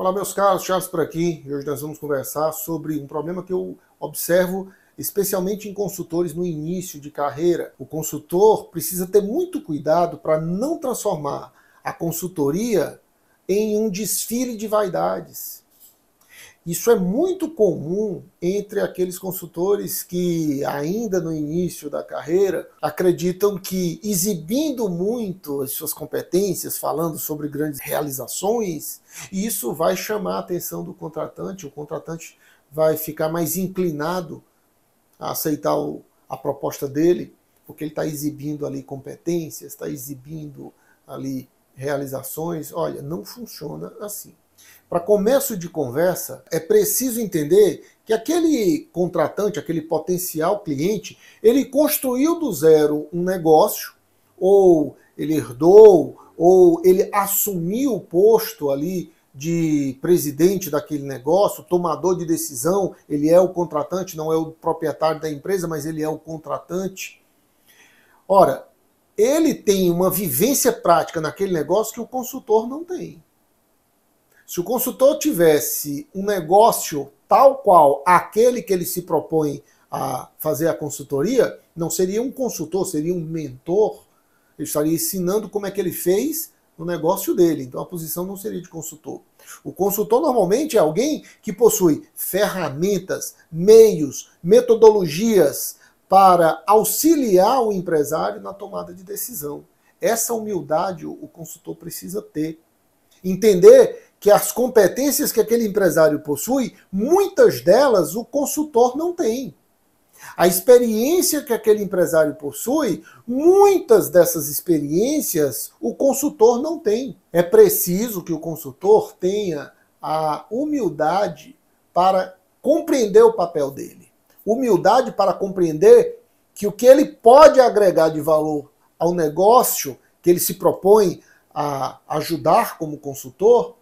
Olá, meus caros, Charles por aqui. Hoje nós vamos conversar sobre um problema que eu observo especialmente em consultores no início de carreira. O consultor precisa ter muito cuidado para não transformar a consultoria em um desfile de vaidades, isso é muito comum entre aqueles consultores que, ainda no início da carreira, acreditam que exibindo muito as suas competências, falando sobre grandes realizações, isso vai chamar a atenção do contratante, o contratante vai ficar mais inclinado a aceitar o, a proposta dele, porque ele está exibindo ali competências, está exibindo ali realizações. Olha, não funciona assim. Para começo de conversa, é preciso entender que aquele contratante, aquele potencial cliente, ele construiu do zero um negócio, ou ele herdou, ou ele assumiu o posto ali de presidente daquele negócio, tomador de decisão, ele é o contratante, não é o proprietário da empresa, mas ele é o contratante. Ora, ele tem uma vivência prática naquele negócio que o consultor não tem. Se o consultor tivesse um negócio tal qual aquele que ele se propõe a fazer a consultoria, não seria um consultor, seria um mentor. Ele estaria ensinando como é que ele fez no negócio dele. Então a posição não seria de consultor. O consultor normalmente é alguém que possui ferramentas, meios, metodologias para auxiliar o empresário na tomada de decisão. Essa humildade o consultor precisa ter. Entender que as competências que aquele empresário possui, muitas delas o consultor não tem. A experiência que aquele empresário possui, muitas dessas experiências o consultor não tem. É preciso que o consultor tenha a humildade para compreender o papel dele. Humildade para compreender que o que ele pode agregar de valor ao negócio que ele se propõe a ajudar como consultor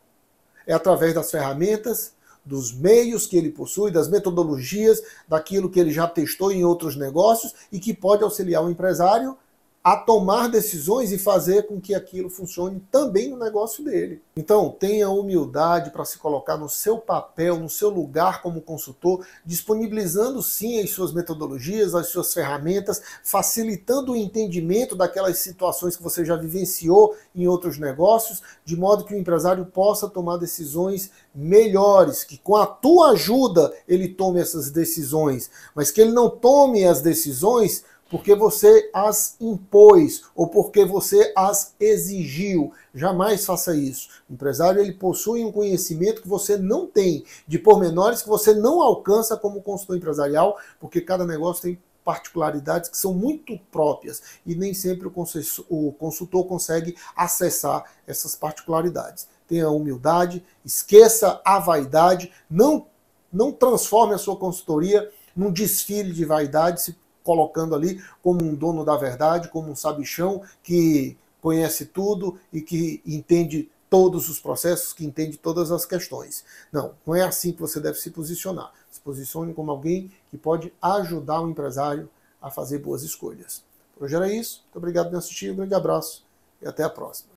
é através das ferramentas, dos meios que ele possui, das metodologias, daquilo que ele já testou em outros negócios e que pode auxiliar o empresário a tomar decisões e fazer com que aquilo funcione também no negócio dele. Então, tenha humildade para se colocar no seu papel, no seu lugar como consultor, disponibilizando sim as suas metodologias, as suas ferramentas, facilitando o entendimento daquelas situações que você já vivenciou em outros negócios, de modo que o empresário possa tomar decisões melhores, que com a tua ajuda ele tome essas decisões, mas que ele não tome as decisões porque você as impôs ou porque você as exigiu. Jamais faça isso. O empresário ele possui um conhecimento que você não tem, de pormenores que você não alcança como consultor empresarial, porque cada negócio tem particularidades que são muito próprias e nem sempre o consultor consegue acessar essas particularidades. Tenha humildade, esqueça a vaidade, não, não transforme a sua consultoria num desfile de vaidade, se colocando ali como um dono da verdade, como um sabichão que conhece tudo e que entende todos os processos, que entende todas as questões. Não, não é assim que você deve se posicionar. Se posicione como alguém que pode ajudar o empresário a fazer boas escolhas. Por hoje era isso. Muito obrigado por me assistir, um grande abraço e até a próxima.